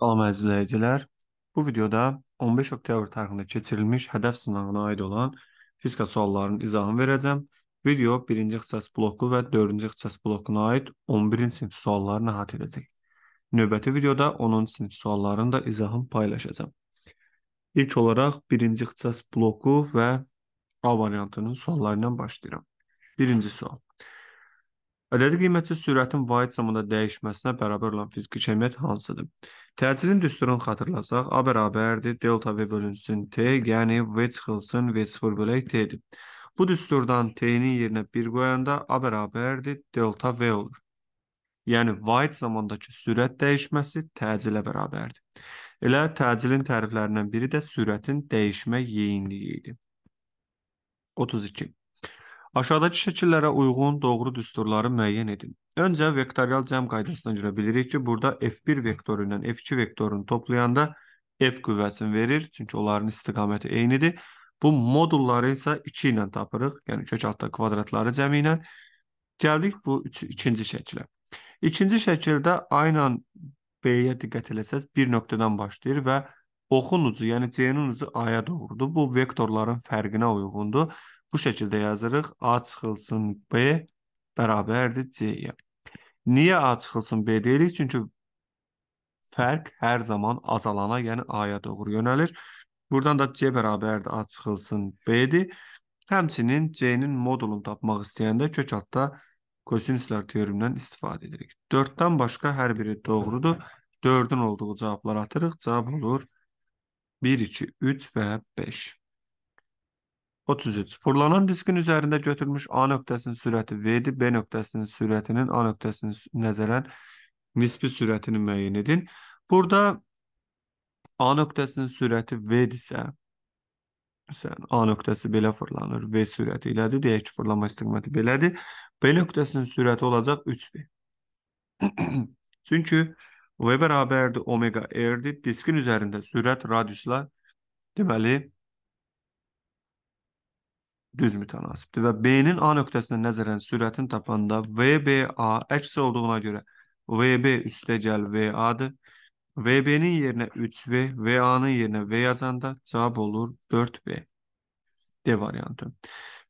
Salam əzizləyicilər. Bu videoda 15 oktyabr tarixində keçirilmiş hədəf sınağına aid olan fizika suallarının izahını verəcəm. Video 1-ci ixtisas bloku və 4-cü ixtisas blokuna aid 11-ci sinif suallarını əhatə edəcək. Növbəti videoda 10-cu sinif suallarının da izahını paylaşacağam. İlk olaraq 1-ci ixtisas bloku və A variantının suallarından başlayıram. 1-ci sual. Ədədi qiymətcə sürətin vahid zamanda dəyişməsinə bərabər olan fiziki kəmiyyət hansıdır? Təcilin düsturunu xatırlasaq, A bərabərdir delta V bölünsün T, yəni V çıxılsın V0 bölək T-dir. Bu düsturdan T-nin yerinə 1 qoyanda A bərabərdir delta V olur. Yəni vahid zamandakı sürət dəyişməsi təcilə bərabərdir. Elə təcilin təriflərindən biri də sürətin dəyişmə yeyinliyi idi. 32 Aşağıdakı şəkillərə uyğun doğru düsturları müəyyən edin. Öncə vektorial cəm qaydasına görə bilirik ki, burada F1 vektoru ilə F2 vektorunu toplayanda F qüvvəsini verir, çünki onların istiqaməti eynidir. Bu modulları isə 2 ilə tapırıq, yəni kök altda kvadratları cəmi ilə. Gəldik bu üç, ikinci şəkilə. İkinci şəkildə aynən B-yə diqqət eləsəz bir nöqtədən başlayır və oxun ucu, yəni C-nin ucu A-ya doğrudur. Bu vektorların fərqinə uyğundur Bu şəkildə yazırıq. A çıxılsın B bərabərdir C-yə. Niyə A çıxılsın B deyirik? Çünki fərq hər zaman azalana, yəni A-ya doğru yönəlir. Buradan da C bərabərdir A çıxılsın B-dir. Həmçinin C-nin modulunu tapmaq istəyəndə kök altda kosinüslər teoremindən istifadə edirik. 4-dən başqa hər biri doğrudur. 4-ün olduğu cavablar atırıq. Cavab olur 1, 2, 3 və 5. 33. Fırlanan diskin üzərində götürülmüş A nöqtəsinin sürəti V-dir. B nöqtəsinin sürətinin A nöqtəsinin nəzərən nisbi sürətini müəyyən edin. Burada A nöqtəsinin sürəti V-dirsə, məsələn, A nöqtəsi belə fırlanır, V sürəti ilədir, deyək ki, fırlanma istiqaməti belədir. B nöqtəsinin sürəti olacaq 3V. Çünki V bərabərdir omega R-dir. Diskin üzərində sürət radiusla deməli düz mütənasibdir və B-nin A nöqtəsinə nəzərən sürətini tapanda VBA əks olduğuna görə VB üstəgəl VA-dır. VB-nin yerinə 3V, VA-nın yerinə V yazanda cavab olur 4V. D variantı.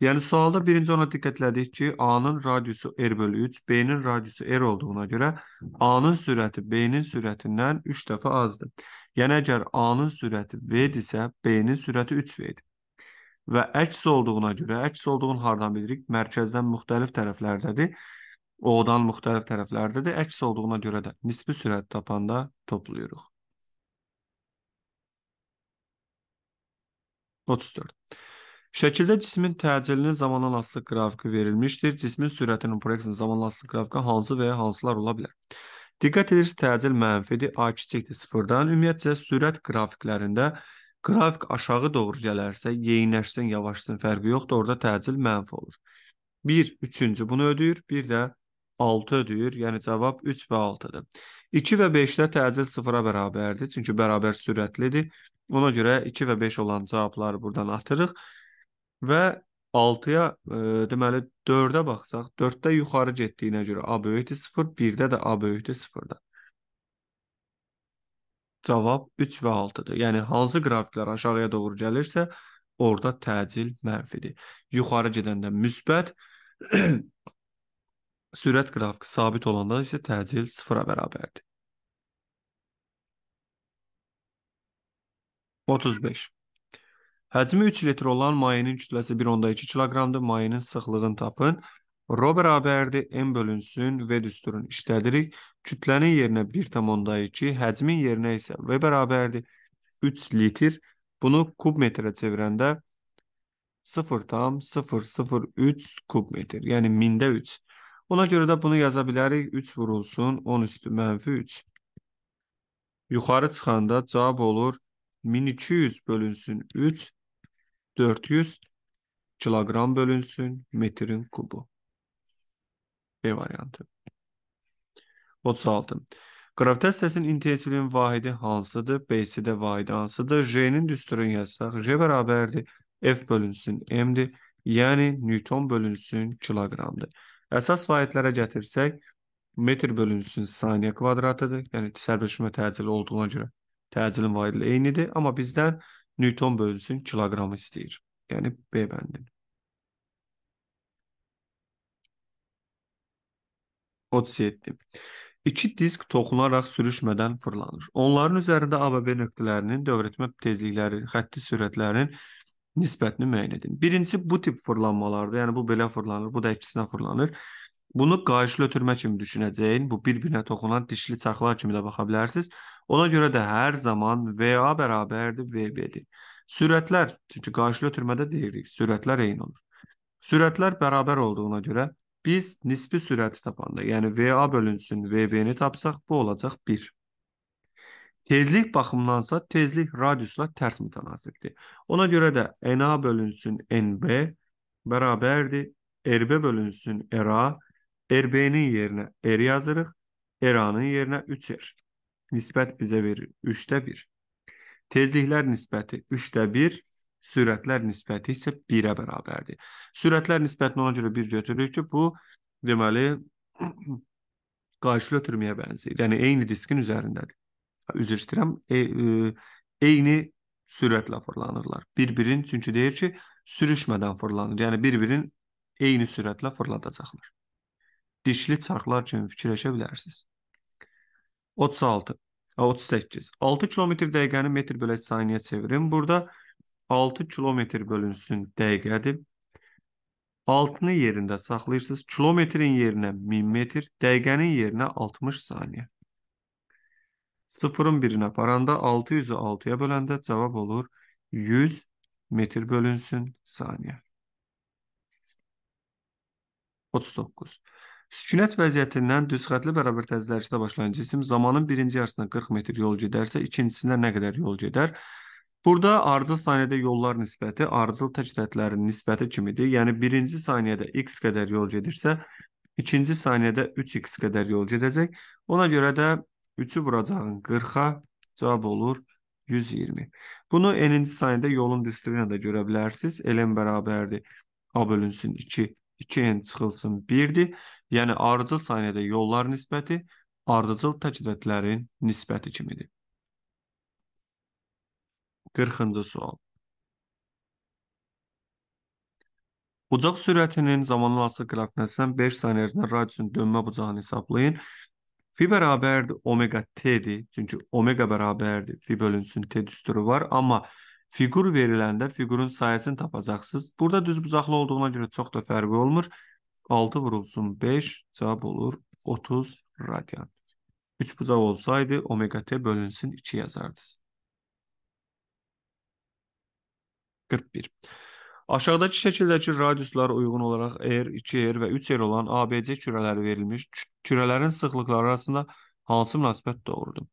Yəni sualda birinci ona diqqətlədik ki, A-nın radiusu r bölü 3, B-nin radiusu r olduğuna görə A-nın sürəti B-nin sürətindən 3 dəfə azdır. Yəni əgər A-nın sürəti V-dirsə, B-nin sürəti 3V-dir və əks olduğuna görə, əks olduğunu hardan bilirik? Mərkəzdən müxtəlif tərəflərdədir. O-dan müxtəlif tərəflərdədir. Əks olduğuna görə də nisbi sürət tapanda toplayırıq. 34. Şəkildə cismin təcilinin zamanlanasılıq qrafiki verilmişdir. Cismin sürətinin proyeksiyasının zamanlanasılıq qrafiki hansı və ya hansılar ola bilər? Diqqət edirsiniz, təcil mənfidir, a kiçikdir 0-dan. Ümumiyyətcə sürət qrafiklərində qrafik aşağı doğru gələrsə, yeyinləşsin, yavaşsın, fərqi yoxdur, orada təcil mənfi olur. 1 3-cü bunu ödəyir, bir də 6 ödəyir. Yəni cavab 3 və 6-dır. 2 və 5-də təcil 0-a bərabərdir, çünki bərabər sürətlidir. Ona görə 2 və 5 olan cavabları buradan atırıq və 6-ya e, deməli 4-ə baxsaq, 4-də yuxarı getdiyinə görə A böyükdür 0, 1-də də A böyükdür 0-da. Cavab 3 və 6-dır. Yəni hansı qrafiklər aşağıya doğru gəlirsə, orada təcil mənfidir. Yuxarı gedəndə müsbət, sürət qrafiki sabit olanda isə təcil 0-a bərabərdir. 35. Həcmi 3 litr olan mayenin kütləsi 1.2 kiloqramdır. Mayenin sıxlığını tapın. Rho bərabərdir m bölünsün v düsturunu işlədirik kütlənin yerinə 1.2, həcmin yerinə isə V bərabərdir 3 litr. Bunu kubmetrə çevirəndə 0,003 kubmetr, yəni mində 3. Ona görə də bunu yaza bilərik 3 vurulsun 10 üstü mənfi 3. Yuxarı çıxanda cavab olur 1200 bölünsün 3, 400 kiloqram bölünsün metrin kubu. B variantı. 36. Qravitasiyanın intensivliyinin vahidi hansıdır? B-si də vahidi hansıdır? J-nin düsturunu yazsaq, J bərabərdir F bölünsün M-dir. Yəni Newton bölünsün kiloqramdır. Əsas vahidlərə gətirsək, metr bölünsün saniyə kvadratıdır. Yəni sərbəşmə təcili olduğuna görə təcilin vahidi eynidir, amma bizdən Newton bölünsün kiloqramı istəyir. Yəni B bəndin. 37. İki disk toxunaraq sürüşmədən fırlanır. Onların üzərində A və B nöqtələrinin dövrətmə tezlikləri, xətti sürətlərinin nisbətini müəyyən edin. Birincisi bu tip fırlanmalarda, yəni bu belə fırlanır, bu da ikisinə fırlanır. Bunu qayışlı ötürmə kimi düşünəcəyin, bu bir-birinə toxunan dişli çaxlar kimi də baxa bilərsiniz. Ona görə də hər zaman VA bərabərdir VB-dir. Sürətlər, çünki qayışlı ötürmədə deyirik, sürətlər eyni olur. Sürətlər bərabər olduğuna görə Biz nisbi sürəti tapanda, yəni VA bölünsün VB-ni tapsaq, bu olacaq 1. Tezlik baxımındansa tezlik radiusla tərs mütənasibdir. Ona görə də NA bölünsün NB bərabərdir RB bölünsün RA, RB-nin yerinə R yazırıq, RA-nın yerinə 3R. Nisbət bizə verir 3-də 1. Tezliklər nisbəti 3-də 1 sürətlər nisbəti isə 1-ə bərabərdir. Sürətlər nisbətini ona görə 1 götürürük ki, bu deməli qarşılı ötürməyə bənzəyir. Yəni eyni diskin üzərindədir. Üzr istəyirəm, e, e, eyni sürətlə fırlanırlar. Bir-birin çünki deyir ki, sürüşmədən fırlanır. Yəni bir-birin eyni sürətlə fırladacaqlar. Dişli çarxlar kimi fikirləşə bilərsiniz. 36 38. 6 km/dəqiqəni metr böləcək saniyəyə çevirin. Burada 6 kilometr bölünsün dəqiqədir. Altını yerində saxlayırsınız. Kilometrin yerinə 1000 metr, dəqiqənin yerinə 60 saniyə. Sıfırın birinə aparanda 600-ü 6-ya böləndə cavab olur 100 metr bölünsün saniyə. 39. Sükunət vəziyyətindən düz xətli bərabər təzyiqləşdə başlayan cisim zamanın birinci yarısına 40 metr yol gedərsə, ikincisinə nə qədər yol gedər? Burada arıcıl saniyədə yollar nisbəti arıcıl tək xətlərinin nisbəti kimidir. Yəni birinci saniyədə x qədər yol gedirsə, ikinci saniyədə 3x qədər yol gedəcək. Ona görə də 3-ü vuracağın 40-a cavab olur 120. Bunu n-ci saniyədə yolun düsturu ilə də görə bilərsiniz. Ln bərabərdir a bölünsün 2, 2n çıxılsın 1-dir. Yəni arıcıl saniyədə yollar nisbəti ardıcıl tək xətlərin nisbəti kimidir. 40-cı sual. Bucaq sürətinin zamanlası qrafinəsindən 5 saniyə ərzində radiusun dönmə bucağını hesablayın. Fi bərabərdir omega t-dir. Çünki omega bərabərdir fi bölünsün t düsturu var, amma fiqur veriləndə fiqurun sayəsini tapacaqsınız. Burada düz bucaqlı olduğuna görə çox da fərqi olmur. 6 vurulsun 5 cavab olur 30 radian. 3 bucaq olsaydı omega t bölünsün 2 yazardınız. 41. Aşağıdakı şəkildəki radiuslara uyğun olaraq R, 2R və 3R olan ABC kürələri verilmiş. Kürələrin sıxlıqları arasında hansı münasibət doğrudur?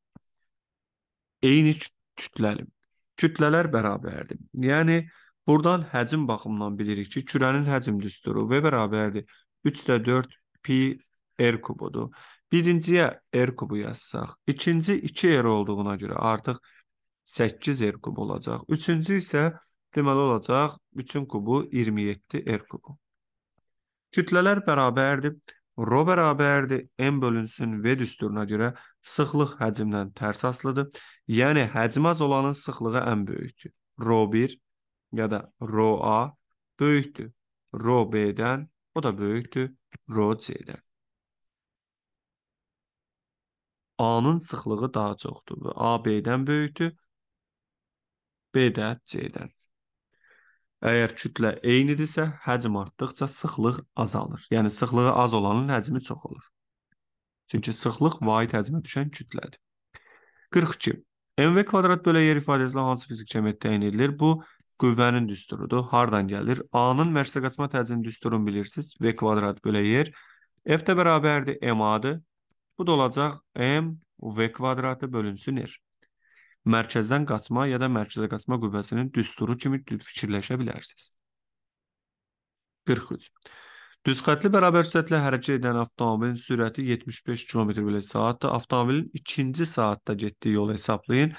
Eyni kütləli. Kütlələr bərabərdir. Yəni buradan həcm baxımından bilirik ki, kürənin həcm düsturu V bərabərdir 3/4 pi R kubudur. Birinciyə R kubu yazsaq, ikinci 2R olduğuna görə artıq 8R kub olacaq. Üçüncü isə Deməli olacaq bütün kubu 27 R er kubu. Kütlələr bərabərdir. Rho bərabərdir. M bölünsün V düsturuna görə sıxlıq həcmdən tərs asılıdır. Yəni həcmi az olanın sıxlığı ən böyükdür. Rho 1 ya da Rho A böyükdür. Rho B-dən o da böyükdür. Rho C-dən. A-nın sıxlığı daha çoxdur. A B-dən böyükdür. B də C-dən. Əgər kütlə eynidirsə, həcm artdıqca sıxlıq azalır. Yəni sıxlığı az olanın həcmi çox olur. Çünki sıxlıq vahid həcmə düşən kütlədir. 42. MV kvadrat bölə yer ifadəsi ilə hansı fizik cəmiyyəti təyin edilir? Bu qüvvənin düsturudur. Hardan gəlir? A-nın mərkəzə qaçma təcinin düsturunu bilirsiniz. V kvadrat bölə yer F də bərabərdir m-adır. Bu da olacaq m v kvadratı bölünsün r mərkəzdən qaçma ya da mərkəzə qaçma qüvvəsinin düsturu kimi fikirləşə bilərsiniz. 43. Düzxətli bərabər sürətlə hərəkət edən avtomobilin sürəti 75 km/saatdır. Avtomobilin 2-ci saatda getdiyi yolu hesablayın.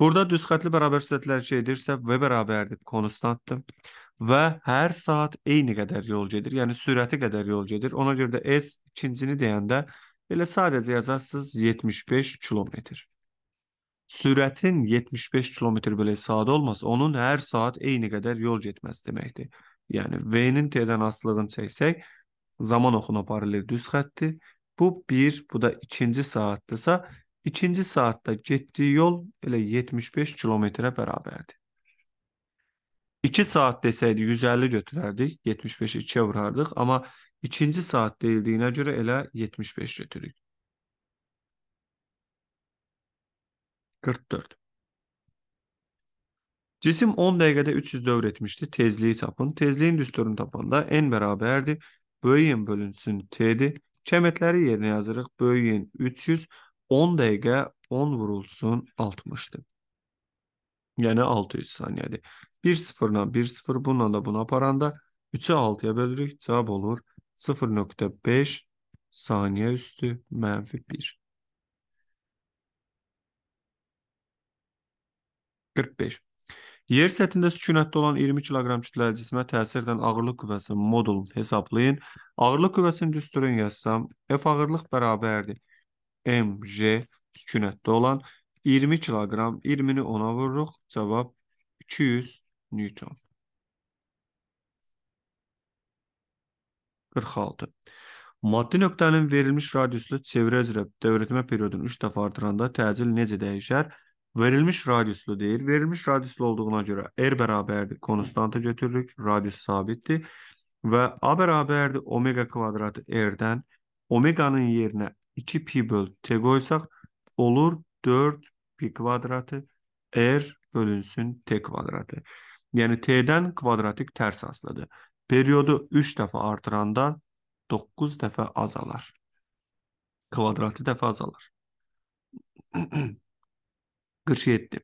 Burada düzxətli bərabər sürətlə hərəkət edirsə v bərabərdir, konstantdır və hər saat eyni qədər yol gedir. Yəni sürəti qədər yol gedir. Ona görə də s ikincini deyəndə belə sadəcə yazarsınız 75 kilometr sürətin 75 km belə saat olmasa, onun hər saat eyni qədər yol getməsi deməkdir. Yəni V-nin T-dən asılığını çəksək, zaman oxuna paralel düz xəttdir. Bu 1, bu da ikinci saatdırsa, ikinci saatda getdiyi yol elə 75 kilometrə bərabərdir. 2 saat desəydi 150 götürərdik, 75-i 2-yə vurardıq, amma ikinci saat deyildiyinə görə elə 75 götürürük. 44. Cisim 10 dəqiqədə 300 dövr etmişdi. Tezliyi tapın. Tezliyin düsturunu tapanda n bərabərdir. Böyüyün bölünsün t'dir. Kəmətləri yerinə yazırıq. Böyüyün 300. 10 dəqiqə 10 vurulsun 60-dır. Yəni 600 saniyədir. 1 sıfırla 1 sıfır bununla da bunu aparanda 3'ü 6'ya bölürük. Cavab olur 0.5 saniyə üstü mənfi 1. 45. Yer səthində sükunətdə olan 20 kiloqram kütləli cismə təsir edən ağırlıq qüvvəsinin modulunu hesablayın. Ağırlıq qüvvəsinin düsturunu yazsam, F ağırlıq bərabərdir mg sükunətdə olan 20 kiloqram, 20-ni 10-a vururuq, cavab 200 newton. 46. Maddi nöqtənin verilmiş radiuslu çevrə üzrə dövrətmə periodunu 3 dəfə artıranda təcil necə dəyişər? Verilmiş radiuslu deyir. Verilmiş radiuslu olduğuna görə r er bərabərdir konstanta götürürük, radius sabitdir və a bərabərdir omega kvadratı r-dən omeganın yerinə 2 pi böl t qoysaq olur 4 pi kvadratı r er bölünsün t kvadratı. Yəni t-dən kvadratik tərs asılıdır. Periodu 3 dəfə artıranda 9 dəfə azalar. Kvadratı dəfə azalar. 47.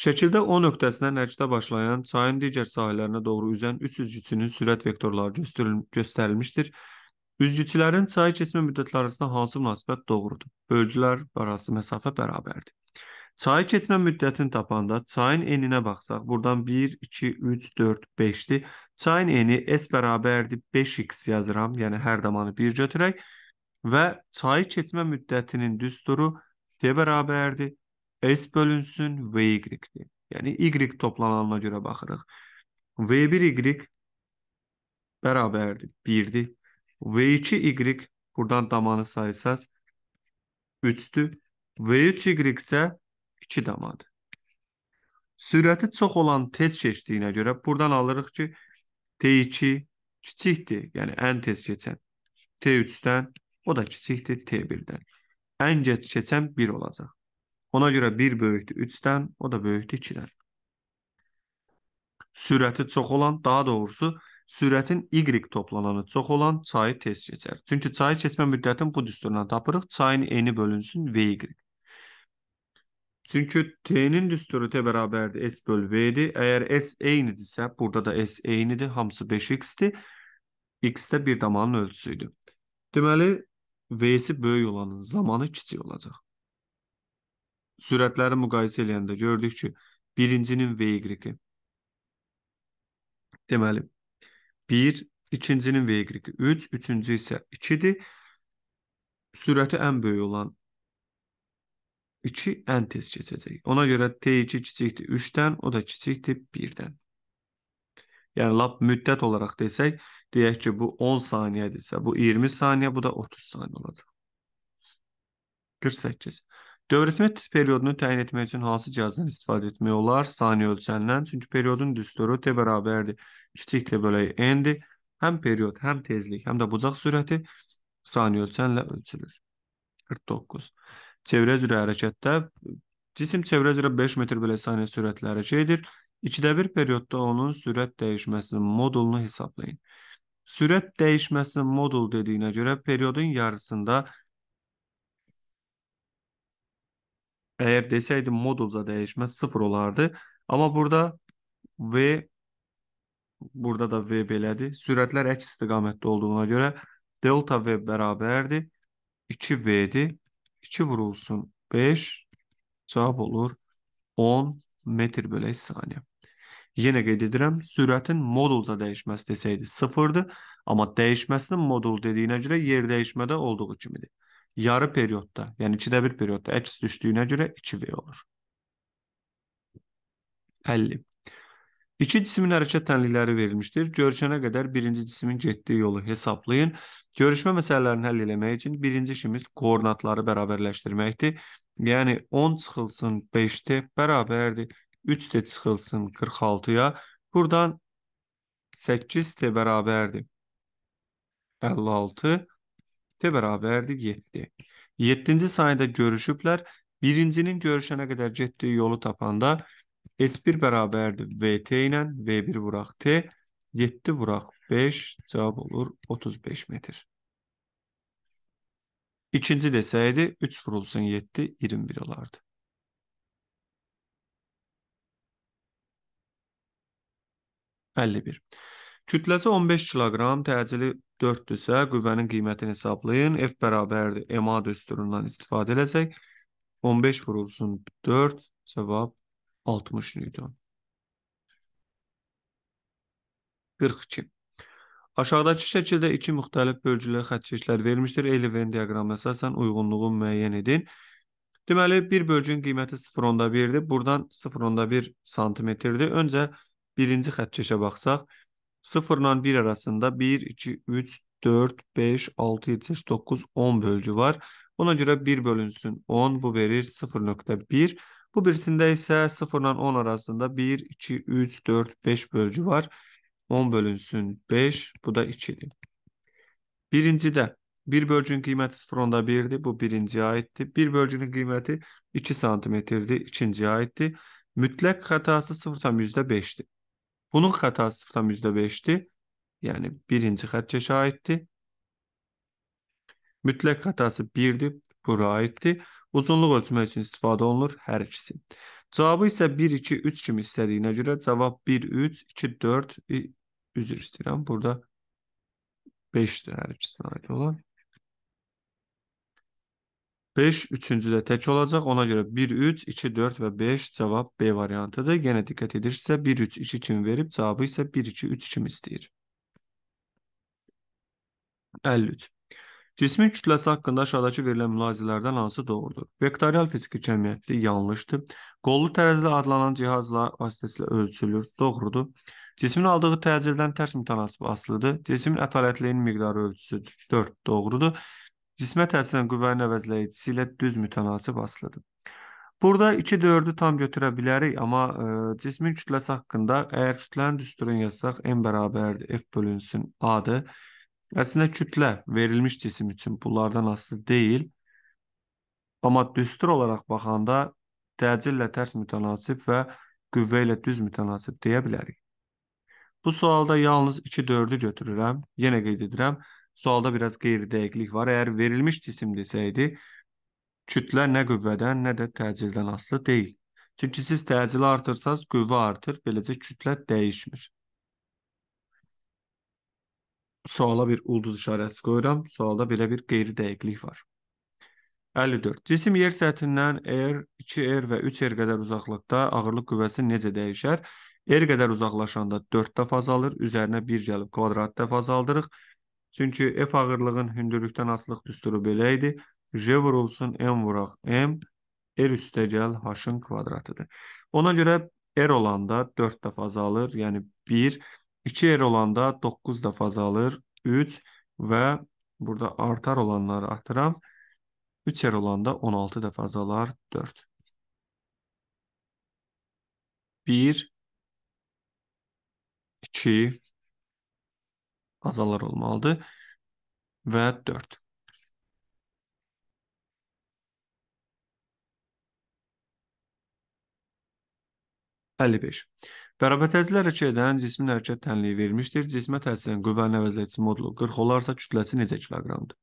Şəkildə O nöqtəsindən şərqdə başlayan çayın digər sahillərinə doğru üzən 3 üzgüçünün sürət vektorları göstərilmişdir. Üzgüçülərin çay keçmə müddətləri arasında hansı münasibət doğrudur? Bölgülər arası məsafə bərabərdir. Çay keçmə müddətini tapanda çayın eninə baxsaq, buradan 1 2 3 4 5-dir. Çayın eni s bərabərdir 5x yazıram, yəni hər damanı 1 götürək və çay keçmə müddətinin düsturu d bərabərdir S bölünsün V Y-dir. Yəni Y toplananına görə baxırıq. V1 Y bərabərdir 1-dir. V2 Y buradan damanı saysaz 3-dür. V3 Y isə 2 damadır. Sürəti çox olan tez keçdiyinə görə buradan alırıq ki, T2 kiçikdir, yəni ən tez keçən. T3-dən o da kiçikdir T1-dən. Ən gec keçən 1 olacaq. Ona görə 1 böyükdür 3-dən, o da böyükdür 2-dən. Sürəti çox olan, daha doğrusu sürətin y toplananı çox olan çayı tez keçər. Çünki çayı keçmə müddətin bu düsturuna tapırıq. Çayın eni bölünsün vy. Çünki t-nin düsturu t bərabərdir s bölü v-dir. Əgər s eynidirsə, burada da s eynidir, hamısı 5x-dir. x də bir damanın ölçüsüdür. Deməli, v-si böyük olanın zamanı kiçik olacaq sürətləri müqayisə eləyəndə gördük ki, birincinin V-i. Deməli, 1, ikincinin V-i 3, üçüncü isə 2-dir. Sürəti ən böyük olan 2 ən tez keçəcək. Ona görə T2 kiçikdir 3-dən, o da kiçikdir 1-dən. Yəni lap müddət olaraq desək, deyək ki, bu 10 saniyədirsə, bu 20 saniyə, bu da 30 saniyə olacaq. 48. Dövrətmə periodunu təyin etmək üçün hansı cihazdan istifadə etmək olar? Saniyə ölçəndən. Çünki periodun düsturu t bərabərdir kiçik t bölək n-dir. Həm period, həm tezlik, həm də bucaq sürəti saniyə ölçənlə ölçülür. 49. Çevrə üzrə hərəkətdə cisim çevrə üzrə 5 metr bölək saniyə sürətlə hərəkət edir. 2-də 1 periodda onun sürət dəyişməsinin modulunu hesablayın. Sürət dəyişməsinin modul dediyinə görə periodun yarısında Eğer deseydim modulsa değişme sıfır olardı. Ama burada V burada da V belədir. Sürətlər əks istiqamətdə olduğuna görə delta V bərabərdir. 2V'dir. 2 vurulsun 5 cavab olur 10 metr bölək saniyə. Yenə qeyd edirəm, sürətin modulca dəyişməsi desəydi 0-dır, amma dəyişməsinin modul dediyinə görə yer dəyişmədə olduğu kimidir yarı periodda, yəni 2-də 1 periodda əks düşdüyünə görə 2V olur. 50. İki cismin hərəkət tənlikləri verilmişdir. Görüşənə qədər birinci cismin getdiyi yolu hesablayın. Görüşmə məsələlərini həll eləmək üçün birinci işimiz koordinatları bərabərləşdirməkdir. Yəni 10 çıxılsın 5-də bərabərdir 3-də çıxılsın 46-ya. Burdan 8-də bərabərdir 56 bərabərdir 7. 7-ci sayda görüşüblər. Birincinin görüşənə qədər getdiyi yolu tapanda S1 bərabərdir VT ilə V1 vuraq T, 7 vuraq 5 cavab olur 35 metr. İkinci desəydi 3 vurulsun 7 21 olardı. Əlli bir. Kütləsi 15 kiloqram, təcili 4-dürsə, qüvvənin qiymətini hesablayın. F bərabərdir MA düsturundan istifadə eləsək, 15 vurulsun 4, cavab 60 newton. 42. Aşağıdakı şəkildə iki müxtəlif bölgülər xətçiliklər verilmişdir. Eyli Venn diaqramına əsasən uyğunluğu müəyyən edin. Deməli, bir bölgün qiyməti 0.1-dir. Buradan 0.1 santimetrdir. Öncə birinci xətçişə baxsaq, 0 ile 1 arasında 1, 2, 3, 4, 5, 6, 7, 8, 9, 10 bölücü var. Ona göre 1 bölünsün 10 bu verir 0.1. Bu birisinde ise 0 ile 10 arasında 1, 2, 3, 4, 5 bölücü var. 10 bölünsün 5 bu da Birinci de 1 bölgünün kıymeti 0.1-dir. Bu birinciyə aitti. 1 bir bölgünün kıymeti 2 sm-dir. aitti. aiddir. hatası xətası 0.5-dir. Bunun xətası 0,5-dir. Yəni birinci xəttə aiddir. Mütləq xətası 1-dir. Bura aiddir. Uzunluq ölçmək üçün istifadə olunur hər ikisi. Cavabı isə 1, 2, 3 kimi istədiyinə görə cavab 1, 3, 2, 4, üzr istəyirəm. Burada 5-dir hər ikisinə aid olan. 5 üçüncüdə tək olacaq. Ona görə 1 3 2 4 və 5 cavab B variantıdır. Yenə diqqət edirsə 1 3 2 kimi verib cavabı isə 1 2 3 kimi istəyir. 53. Cismin kütləsi haqqında aşağıdakı verilən mülahizələrdən hansı doğrudur? Vektorial fiziki cəmiyyətli yanlışdır. Qollu tərəzilə adlanan cihazla vasitəsilə ölçülür. Doğrudur. Cismin aldığı təcildən tərs mütənasib asılıdır. Cismin ətalətliyin miqdarı ölçüsüdür. 4. Doğrudur. Cismə təsirən qüvvənin əvəzləyicisi ilə düz mütənasib asılıdır. Burada 2/4-ü tam götürə bilərik, amma ə, e, cismin kütləsi haqqında əgər kütlənin düsturunu yazsaq m bərabərdir f bölünsün a-dır. Əslində kütlə verilmiş cisim üçün bunlardan asılı deyil. Amma düstur olaraq baxanda təcillə tərs mütənasib və qüvvə ilə düz mütənasib deyə bilərik. Bu sualda yalnız 2/4-ü götürürəm. Yenə qeyd edirəm, Sualda biraz qeyri-dəqiqlik var. Əgər verilmiş cisim desəydi, kütlə nə qüvvədən, nə də təcildən asılı deyil. Çünki siz təcili artırsaz, qüvvə artır, beləcə kütlə dəyişmir. Suala bir ulduz işarəsi qoyuram. Sualda belə bir qeyri-dəqiqlik var. 54. Cisim yer səthindən R, 2R er və 3R er qədər uzaqlıqda ağırlıq qüvvəsi necə dəyişər? R er qədər uzaqlaşanda 4 dəfə azalır, üzərinə 1 gəlib kvadrat dəfə azaldırıq. Çünki F ağırlığın hündürlükdən asılıq düsturu belə idi. J vurulsun, M vuraq, M, R üstəgəl H-ın kvadratıdır. Ona görə R olanda 4 dəfə azalır, yəni 1. 2R olanda 9 dəfə azalır, 3 və burada artar olanları artıram. 3R olanda 16 dəfə azalar, 4. 1 2 azalar olmalıdır. Və 4. Bərabər təcil hərəkət edən cismin hərəkət tənliyi verilmişdir. Cismə təsir edən qüvvənin əvəzləyici modulu 40 olarsa kütləsi necə kiloqramdır?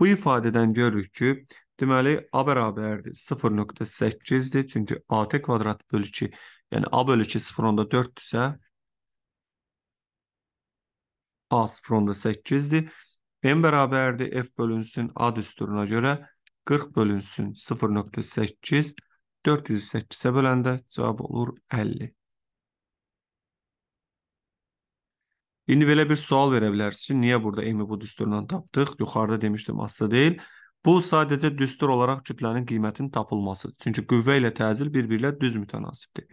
Bu ifadədən görürük ki, deməli A bərabərdir 0.8-dir. Çünki AT kvadrat bölü 2, yəni A bölü 2 0.4-dürsə, A sıfırında 8-dir. M bərabərdir F bölünsün A düsturuna görə 40 bölünsün 0.8. 400-ü 8-ə böləndə cavab olur 50. İndi belə bir sual verə bilərsiniz ki, niyə burada M-i bu düsturdan tapdıq? Yuxarıda demişdim, asılı deyil. Bu sadəcə düstur olaraq kütlənin qiymətinin tapılmasıdır. Çünki qüvvə ilə təcil bir-birlə düz mütənasibdir.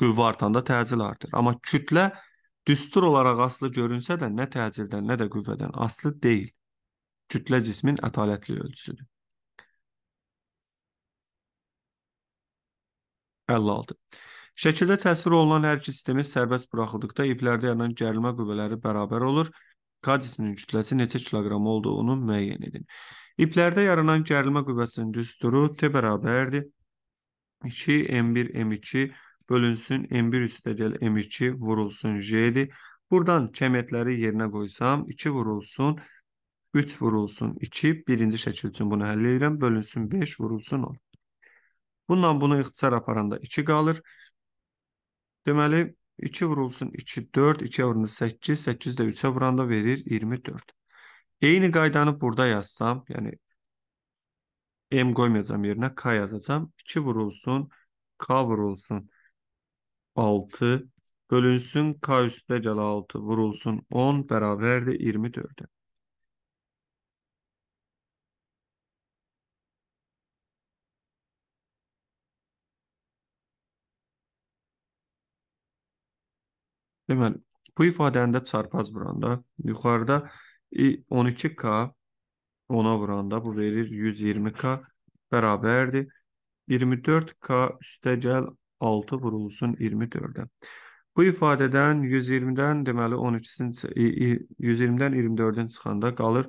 Qüvvə artanda təcil artır. Amma kütlə Düstur olaraq aslı görünsə də nə təcildən, nə də qüvvədən aslı deyil. Kütlə cismin ətalətli ölçüsüdür. 56. Şəkildə təsvir olunan hər iki sistemi sərbəst buraxıldıqda iplərdə yaranan gərilmə qüvvələri bərabər olur. K cisminin kütləsi neçə kiloqram olduğunu müəyyən edin. İplərdə yaranan gərilmə qüvvəsinin düsturu T bərabərdir 2 M1 M2 bölünsün M1 üstə gəl M2 vurulsun J-dir. Buradan kəmiyyətləri yerinə qoysam 2 vurulsun 3 vurulsun 2 birinci şəkil üçün bunu həll edirəm. Bölünsün 5 vurulsun 10. Bundan bunu ixtisar aparanda 2 qalır. Deməli 2 vurulsun 2 4 2 vurulsun 8 8 də 3-ə vuranda verir 24. Eyni qaydanı burada yazsam, yəni M qoymayacağam yerinə K yazacağam. 2 vurulsun, K vurulsun 6 bölünsün k üstte cal 6 vurulsun 10 beraber de 24'e. Deməli, bu ifadəni də çarpaz vuranda yuxarıda 12k 10'a vuranda bu verir 120k beraberdi. 24k üstegel 6 vurulsun 24-ə. Bu ifadədən 120-dən deməli 12-sini 120-dən 24-ün çıxanda qalır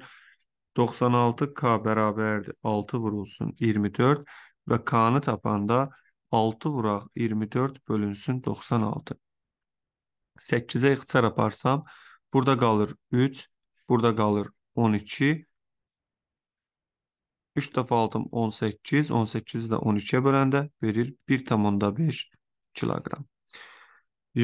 96k bərabərdir 6 vurulsun 24 və k-nı tapanda 6 vuraq 24 bölünsün 96. 8-ə ixtisar aparsam burada qalır 3, burada qalır 12, 3 dəfə aldım 18, 18-i də 12-yə böləndə verir 1,5 kiloqram.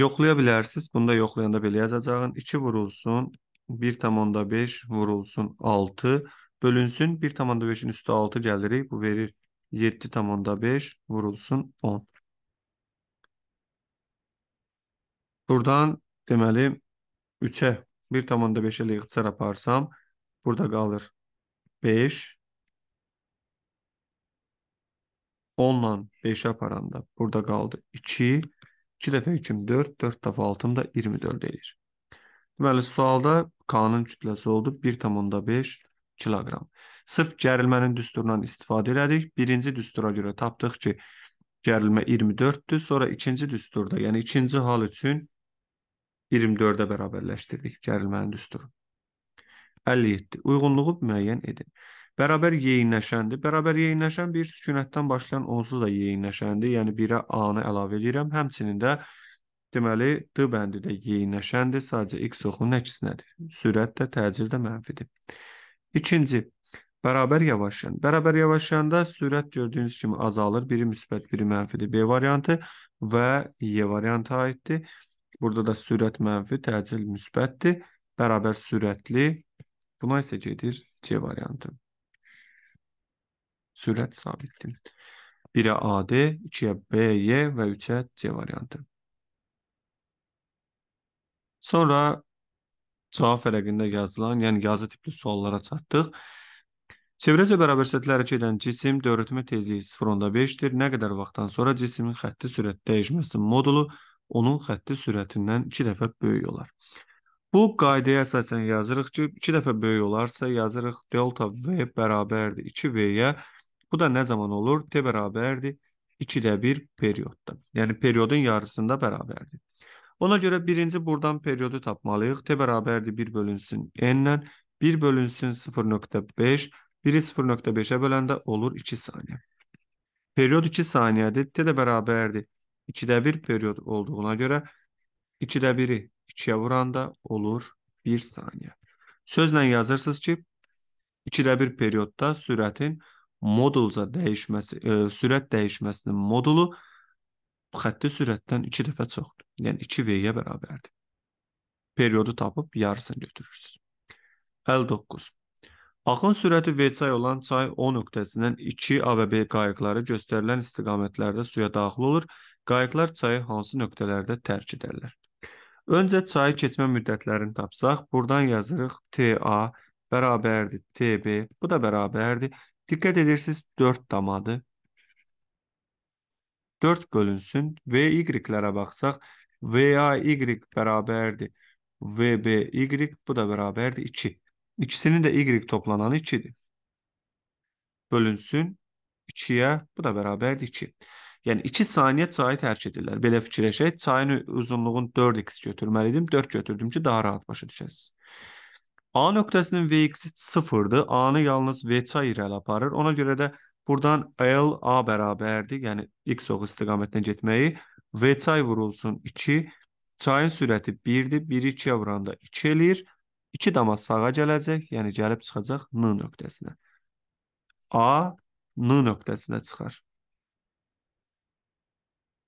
Yoxlaya bilərsiniz. Bunda yoxlayanda belə yazacağın 2 vurulsun 1,5 vurulsun 6 bölünsün 1,5-in üstü 6 gəlirik. Bu verir 7,5 vurulsun 10. Buradan deməli 3-ə 1,5 ilə ixtisar aparsam burada qalır 5 10-la 5-i aparanda burada qaldı 2, 2 dəfə 2 4, 4 dəfə 6 da 24 eləyir. Deməli, sualda K-nın kütləsi oldu 1,5 kiloqram. Sırf gərilmənin düsturundan istifadə elədik. Birinci düstura görə tapdıq ki, gərilmə 24-dür. Sonra ikinci düsturda, yəni ikinci hal üçün 24-ə bərabərləşdirdik gərilmənin düsturu. 57. Uyğunluğu müəyyən edin. Bərabər yeyinləşəndir. Bərabər yeyinləşən bir sükunətdən başlayan onsuz da yeyinləşəndir. Yəni birə A-nı əlavə edirəm. Həmçinin də deməli D bəndi də yeyinləşəndir. Sadəcə x oxunun əksinədir. Sürət də, təcil də mənfidir. İkinci Bərabər yavaşlayan. Bərabər yavaşlayanda sürət gördüyünüz kimi azalır. Biri müsbət, biri mənfidir. B variantı və Y varianta aiddir. Burada da sürət mənfi, təcil müsbətdir. Bərabər sürətli. Buna isə gedir C variantı sürət sabitdir. 1-ə AD, 2-yə BY və 3-ə C variantı. Sonra cavab fərəqində yazılan, yəni yazı tipli suallara çatdıq. Çevrəcə bərabər sətlər hərəkət edən cisim dövrütmə tezliyi 0.5-dir. Nə qədər vaxtdan sonra cismin xətti sürət dəyişməsi modulu onun xətti sürətindən 2 dəfə böyük olar. Bu qaydaya əsasən yazırıq ki, 2 dəfə böyük olarsa yazırıq delta v bərabərdir 2v-yə Bu da nə zaman olur? T bərabərdir 2də 1 periodda. Yəni periodun yarısında bərabərdir. Ona görə birinci buradan periodu tapmalıyıq. T bərabərdir 1 bölünsün n-lə, 1 bölünsün 0.5, biri 0.5-ə böləndə olur 2 saniyə. Period 2 saniyədir, t də bərabərdir. 2-də 1 period olduğuna görə 2-də 1-i 2-yə vuranda olur 1 saniyə. Sözlə yazırsınız ki, 2-də 1 periodda sürətin 0.5 modulca dəyişməsi, ə, e, sürət dəyişməsinin modulu xətti sürətdən 2 dəfə çoxdur. Yəni 2v-yə bərabərdir. Periodu tapıb yarısını götürürsüz. 59. Axın sürəti V-çay olan çay O nöqtəsindən 2 A və B qayıqları göstərilən istiqamətlərdə suya daxil olur. Qayıqlar çayı hansı nöqtələrdə tərk edərlər? Öncə çayı keçmə müddətlərini tapsaq, buradan yazırıq TA bərabərdir TB, bu da bərabərdir Dikkat edirsiniz 4 damadır. 4 bölünsün. V y'lərə baxsaq VA y bərabərdir. VB y bu da bərabərdir 2. İkisinin də y toplananı 2-dir. Bölünsün 2-yə bu da bərabərdir 2. Yəni 2 saniyə çayı tərk edirlər. Belə fikirləşək, çayın uzunluğun 4x götürməliydim. 4 götürdüm ki, daha rahat başa düşəsiniz. A nöqtəsinin VX-i sıfırdır. A-nı yalnız VÇ irəli aparır. Ona görə də buradan L A bərabərdir. Yəni X oxu istiqamətinə getməyi. VÇ vurulsun 2. Çayın sürəti 1-dir. 1-i 2-yə vuranda 2 eləyir. 2 dama sağa gələcək. Yəni gəlib çıxacaq N nöqtəsinə. A N nöqtəsinə çıxar.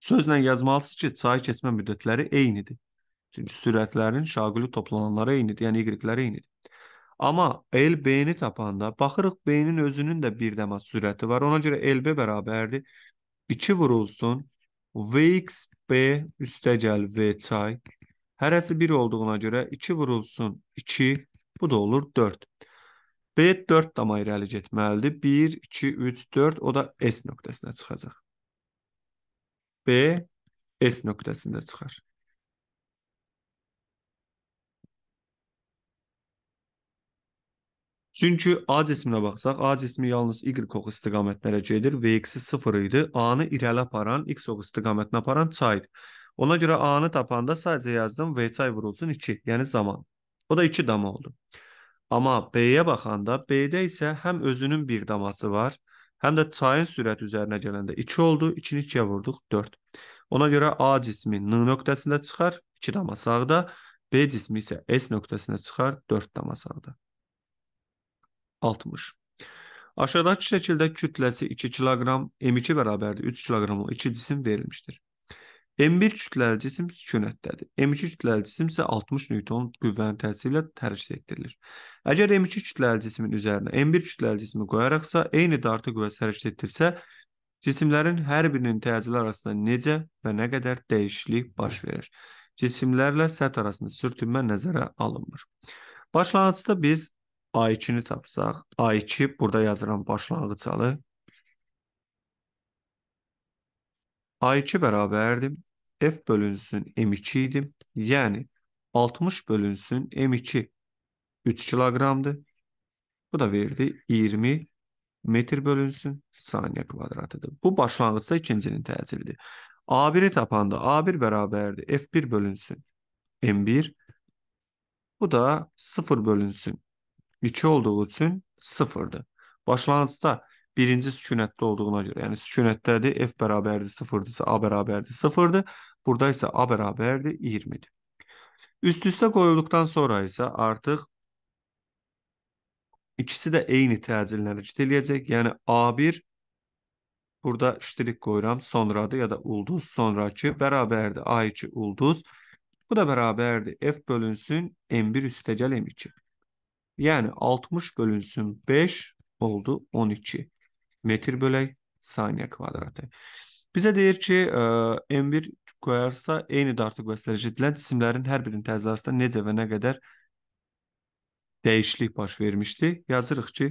Sözlə yazmalısınız ki, çay keçmə müddətləri eynidir. Çünki sürətlərin şaquli toplananları eynidir, yəni y-lər eynidir. Amma LB-ni tapanda baxırıq B-nin özünün də bir dəmat sürəti var. Ona görə LB bərabərdir 2 vurulsun VXB üstəgəl V çay. Hərəsi 1 olduğuna görə 2 vurulsun 2, bu da olur 4. B 4 dama irəli getməlidir. 1, 2, 3, 4 o da S nöqtəsinə çıxacaq. B S nöqtəsində çıxar. Çünki A cisminə baxsaq, A cismi yalnız Y oxu istiqamətlərə gedir, VX-i 0 idi. A-nı irəli aparan, X oxu istiqamətinə aparan çaydır. Ona görə A-nı tapanda sadəcə yazdım V çay vurulsun 2, yəni zaman. O da 2 dama oldu. Amma B-yə baxanda B-də isə həm özünün bir daması var, həm də çayın sürəti üzərinə gələndə 2 oldu, 2-ni 2-yə vurduq 4. Ona görə A cismi N nöqtəsində çıxar, 2 dama sağda, B cismi isə S nöqtəsində çıxar, 4 dama sağda. 60. Aşağıdakı şəkildə kütləsi 2 kiloqram, M2 bərabərdir 3 kiloqramla iki cisim verilmişdir. M1 kütləli cisim sükunətdədir. M2 kütləli cisim isə 60 Newton qüvvənin təsiri ilə tərkis etdirilir. Əgər M2 kütləli cismin üzərinə M1 kütləli cismi qoyaraqsa, eyni dartı qüvvəsi hərəkət etdirsə, cisimlərin hər birinin təcili arasında necə və nə qədər dəyişiklik baş verir? Cisimlərlə səth arasında sürtünmə nəzərə alınmır. Başlanğıcda biz A2-ni tapsaq, A2 burada yazıram başlanğıcalı. A2 bərabərdir. F bölünsün M2 idi. Yəni 60 bölünsün M2 3 kiloqramdır. Bu da verdi 20 metr bölünsün saniyə kvadratıdır. Bu başlanğıcda ikincinin təcilidir. A1-i tapanda A1 bərabərdir. F1 bölünsün M1. Bu da 0 bölünsün 2 olduğu üçün 0-dır. Başlanğıcda birinci sükunətdə olduğuna görə, yəni sükunətdədir, f bərabərdir 0-dırsa, a bərabərdir 0-dır. Burada isə a bərabərdir 20-dir. Üst-üstə qoyulduqdan sonra isə artıq ikisi də eyni təcillə hərəkət eləyəcək. Yəni a1 burada ştirik qoyuram, sonradır ya da ulduz, sonrakı bərabərdir a2 ulduz. Bu da bərabərdir f bölünsün m1 üstəgəl m2. Yəni 60 bölünsün 5 oldu 12 metr bölək saniyə kvadratı. Bizə deyir ki, ə, e, M1 qoyarsa eyni artıq göstərici edilən cisimlərin hər birinin təzadında necə və nə qədər dəyişiklik baş vermişdi. Yazırıq ki,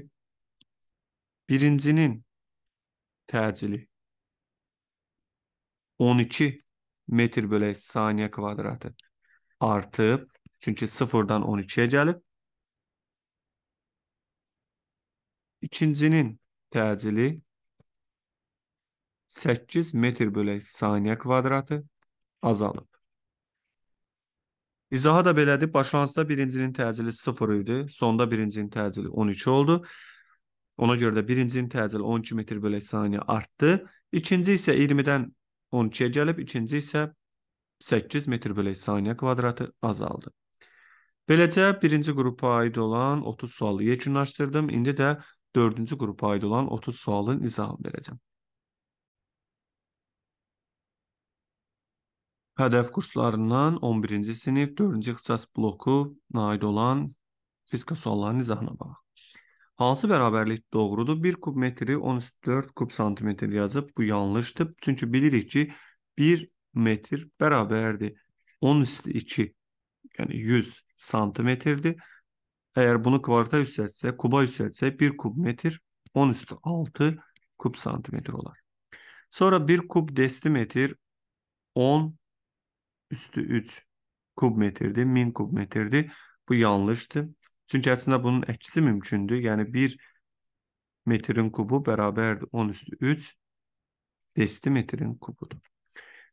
birincinin təcili 12 metr bölək saniyə kvadratı artıb, çünki 0-dan 12-yə gəlib. İkincinin təcili 8 metr bölək saniyə kvadratı azalıb. İzaha da belədir. Başlanğıcda birincinin təcili 0 idi. Sonda birincinin təcili 12 oldu. Ona görə də birincinin təcili 12 metr bölək saniyə artdı. İkinci isə 20-dən 12-yə gəlib, ikinci isə 8 metr bölək saniyə kvadratı azaldı. Beləcə birinci qrupa aid olan 30 sualı yekunlaşdırdım. İndi də dördüncü qrupa aid olan 30 sualın izahını verəcəm. Hədəf kurslarından 11-ci sinif 4-cü ixtisas bloku aid olan fizika suallarının izahına baxaq. Hansı bərabərlik doğrudur? 1 kub metri 14 kub santimetr yazıb. Bu yanlışdır. Çünki bilirik ki 1 metr bərabərdir 10 üstü 2 yəni 100 santimetrdir. Eğer bunu kvarta yükseltse, kuba yükseltse, 1 kub metre 10 üstü 6 kub santimetre olar. Sonra 1 kub desimetre 10 üstü 3 kub metredi, min kub metredi. Bu yanlıştı. Çünkü aslında bunun eksi mümkündü. Yani 1 metrin kubu beraberdi 10 üstü 3 desimetrin kubudur.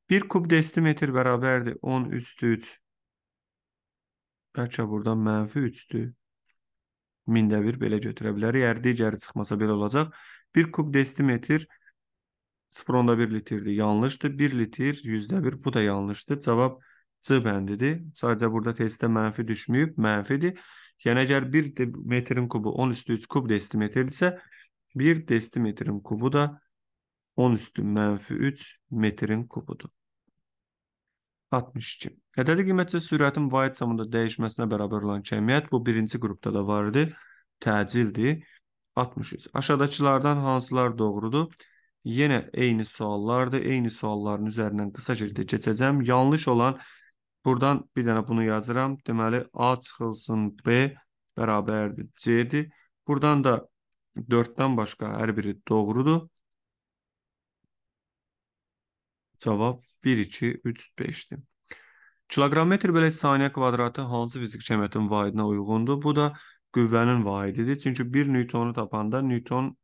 1 kub desimetre beraberdi 10 üstü 3. Gerçi buradan menfi 3'tü. 1000-də 1 belə götürə bilərik. Əgər digəri çıxmasa belə olacaq. 1 kub desimetr 0.1 litrdir. Yanlışdır. 1 litr 100-də 1 bu da yanlışdır. Cavab C bəndidir. Sadəcə burada testdə mənfi düşməyib, mənfidir. Yəni əgər 1 metrin kubu 10 üstü 3 kub desimetrdirsə, 1 desimetrin kubu da 10 üstü mənfi 3 metrin kubudur. 62. Ədədi qiymətcə sürətin vaid zamanda dəyişməsinə bərabər olan kəmiyyət bu birinci qrupda da var idi. Təcildir. 63. Aşağıdakılardan hansılar doğrudur? Yenə eyni suallardır. Eyni sualların üzərindən qısa şəkildə keçəcəm. Yanlış olan buradan bir dənə bunu yazıram. Deməli A çıxılsın B bərabərdir C-dir. Buradan da 4-dən başqa hər biri doğrudur. Cavab 1, 2, 3, 5-dir. Kiloqrammetr belə saniyə kvadratı hansı fizik cəmiyyətin vahidinə uyğundur? Bu da qüvvənin vahididir. Çünki 1 newtonu tapanda newton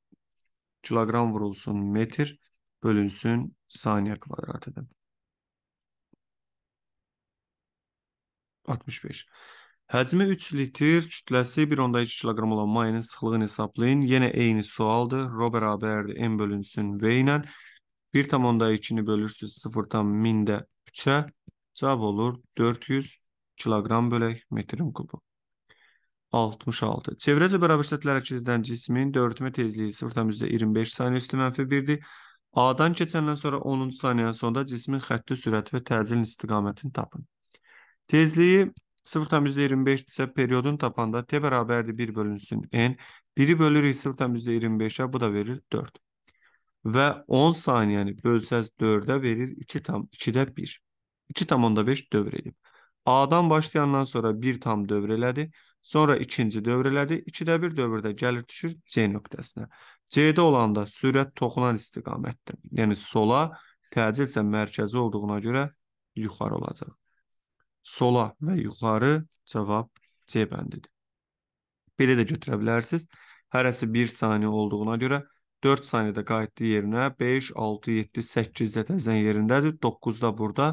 kiloqram vurulsun metr bölünsün saniyə kvadratıdır. 65. Həcmi 3 litr, kütləsi 1.2 kiloqram olan mayenin sıxlığını hesablayın. Yenə eyni sualdır. Rho bərabərdir m bölünsün v ilə. 1,2-ni bölürsüz 0,1000-də 3-ə. Cavab olur 400 kiloqram bölək metrin kubu. 66. Çevrəcə bərabər sətlər hərəkət edən cismin dövrtmə tezliyi 0,25 saniyə üstü mənfi 1-dir. A-dan keçəndən sonra 10-cu saniyənin sonunda cismin xətti sürəti və təcilin istiqamətini tapın. Tezliyi 0,25-dirsə periodun tapanda t bərabərdir 1 bölünsün n. 1-i bölürük 0,25-ə bu da verir 4 və 10 saniyəni bölsəz 4-ə verir 2 tam 2-də 1. 2 tam onda 5 dövr edib. A-dan başlayandan sonra 1 tam dövr elədi. Sonra ikinci dövr elədi. 2-də 1 dövrdə gəlir düşür C nöqtəsinə. C-də olanda sürət toxunan istiqamətdir. Yəni sola, təcil isə mərkəzi olduğuna görə yuxarı olacaq. Sola və yuxarı cavab C bəndidir. Belə də götürə bilərsiniz. Hərəsi 1 saniyə olduğuna görə 4 saniyədə qayıtdı yerinə. 5, 6, 7, 8-də təzən yerindədir. 9-da burada.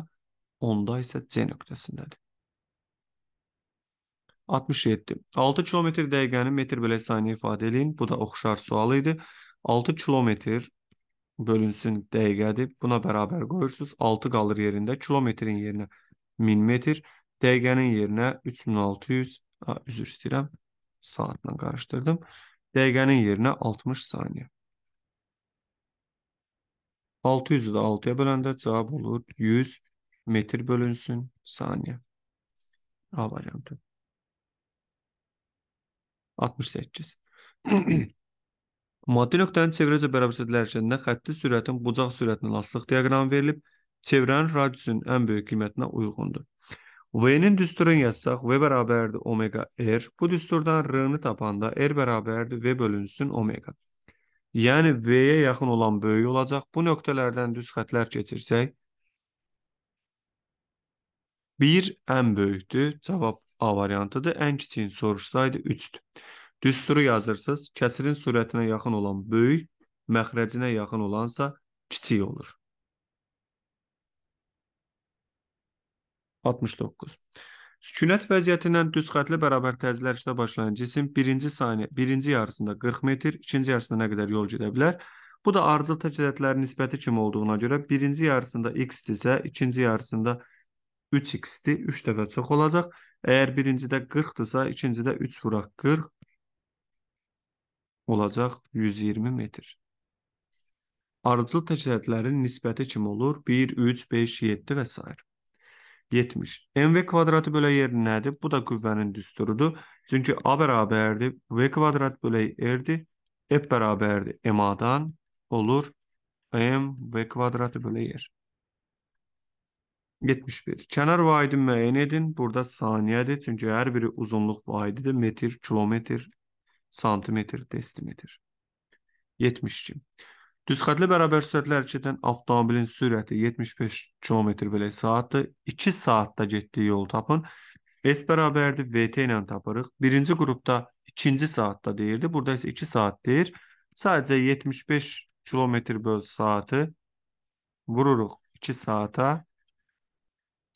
10-da isə C nöqtəsindədir. 67. 6 kilometr dəqiqəni metr belə saniyə ifadə eləyin. Bu da oxşar sual idi. 6 kilometr bölünsün dəqiqədir. Buna bərabər qoyursunuz. 6 qalır yerində. Kilometrin yerinə 1000 metr. Dəqiqənin yerinə 3600, üzr istəyirəm, saatla qarışdırdım. Dəqiqənin yerinə 60 saniyə. 600-ü də 6-ya böləndə cavab olur 100 metr bölünsün saniyə. A variantı. 68. Maddi nöqtəni çevrəcə bərabər edilərkən nə xətti sürətin bucaq sürətinə asılıq diaqramı verilib, çevrənin radiusunun ən böyük qiymətinə uyğundur. V-nin düsturunu yazsaq, V bərabərdir omega R. Bu düsturdan R-ni tapanda R bərabərdir V bölünsün omega. Yəni V-yə yaxın olan böyük olacaq. Bu nöqtələrdən düz xətlər keçirsək 1 ən böyükdür. Cavab A variantıdır. Ən kiçiyini soruşsaydı 3-dür. Düsturu yazırsınız. Kəsirin sürətinə yaxın olan böyük, məxrəcinə yaxın olansa kiçik olur. 69. Sükunət vəziyyətindən düz xətli bərabər təzyiqlər işdə başlayan cisim birinci saniyə, birinci yarısında 40 metr, ikinci yarısına nə qədər yol gedə bilər. Bu da ardıcıl tək hədədlərin nisbəti kimi olduğuna görə birinci yarısında x-dirsə, ikinci yarısında 3x-dir, 3 dəfə çox olacaq. Əgər birincidə 40-dırsa, ikincidə 3 vuraq 40 olacaq 120 metr. Ardıcıl tək hədədlərin nisbəti kimi olur? 1, 3, 5, 7 və s. 70. MV kvadratı bölək yer nədir? Bu da qüvvənin düsturudur. Çünki A bərabərdir. V kvadrat bölək R-dir. F bərabərdir. MA-dan olur. M V kvadratı bölək yer. 71. Kənar vaidi müəyyən edin. Burada saniyədir. Çünki hər biri uzunluq vaididir. Metr, kilometr, santimetr, desimetr. 72. Düzxətli bərabər sürətlə hərəkət edən avtomobilin sürəti 75 km/saatdır. 2 saatda getdiyi yolu tapın. S bərabərdir VT ilə tapırıq. Birinci qrupda 2-ci saatda deyirdi. Burada isə 2 saat deyir. Sadəcə 75 km/saatı vururuq 2 saata.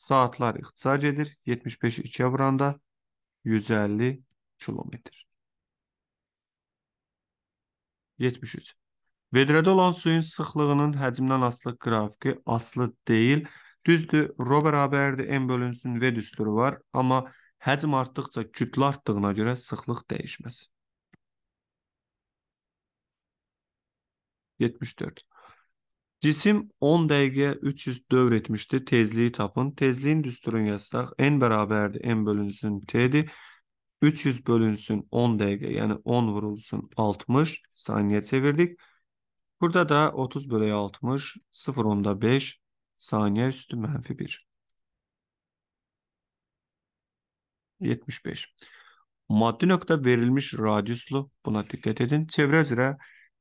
Saatlar ixtisar gedir. 75-i 2-yə vuranda 150 km. 73. Vedrədə olan suyun sıxlığının həcmdən asılıq qrafiki aslı deyil. Düzdür, rho bərabərdir m bölünsün v düsturu var, amma həcm artdıqca kütlə artdığına görə sıxlıq dəyişməz. 74. Cisim 10 dəqiqəyə 300 dövr etmişdi. Tezliyi tapın. Tezliyin düsturunu yazsaq n bərabərdir m bölünsün t-dir. 300 bölünsün 10 dəqiqə, yəni 10 vurulsun 60 saniyə çevirdik. Burada da 30 bölü 60 0.5 saniye üstü mənfi 1. 75. Maddi nöqtə verilmiş radiuslu, buna diqqət edin. Çevrə üzrə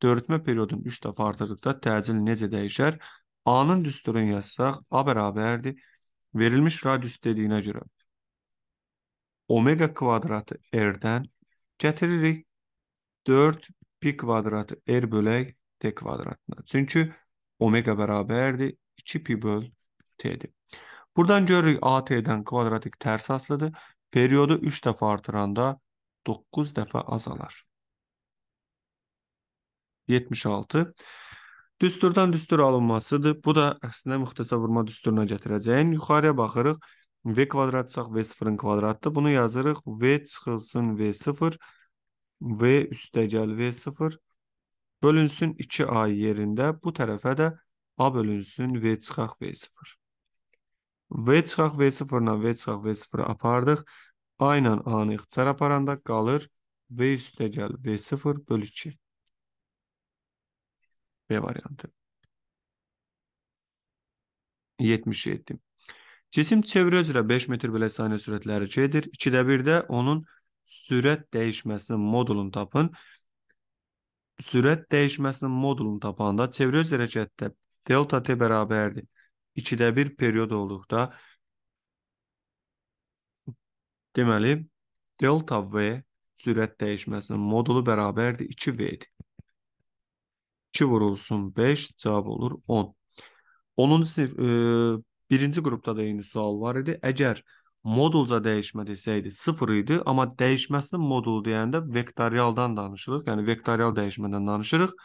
dörtmə periodun 3 dəfə artırdıqda təcil necə dəyişər? A-nın düsturunu yazsaq, A bərabərdir. Verilmiş radius dediyinə görə omega kvadratı R-dən gətiririk. 4 pi kvadratı R bölək t kvadratına. Çünki omega bərabərdir 2 pi böl t-dir. Buradan görürük AT-dən kvadratik tərs aslıdır. Periodu 3 dəfə artıranda 9 dəfə azalar. 76. Düsturdan düstur alınmasıdır. Bu da əslində müxtəsər vurma düsturuna gətirəcəyin. Yuxarıya baxırıq. V kvadratçaq V sıfırın kvadratdır. Bunu yazırıq. V çıxılsın V sıfır. V üstəgəl V sıfır. Bölünsün 2A yerində bu tərəfə də A bölünsün V çıxaq V0. V çıxaq V0 ilə V çıxaq V0-ı apardıq. A ilə A-nı ixtisar aparanda qalır V üstə gəl V0 bölü 2. B variantı. 77. Cisim çevrə üzrə 5 metr belə saniyə sürətləri gedir. 2-də 1-də onun sürət dəyişməsinin modulunu tapın. 2-də sürət dəyişməsinin modulunu tapanda çevrə öz hərəkətdə delta t bərabərdir 2-də 1 period olduqda deməli delta v sürət dəyişməsinin modulu bərabərdir 2v-dir. 2 vurulsun 5 cavab olur 10. 10-cu sinif e, birinci qrupda da eyni sual var idi. Əgər e, modulca dəyişmə desəydi 0 idi, amma dəyişməsinin modulu deyəndə vektorialdan danışırıq, yəni vektorial dəyişmədən danışırıq.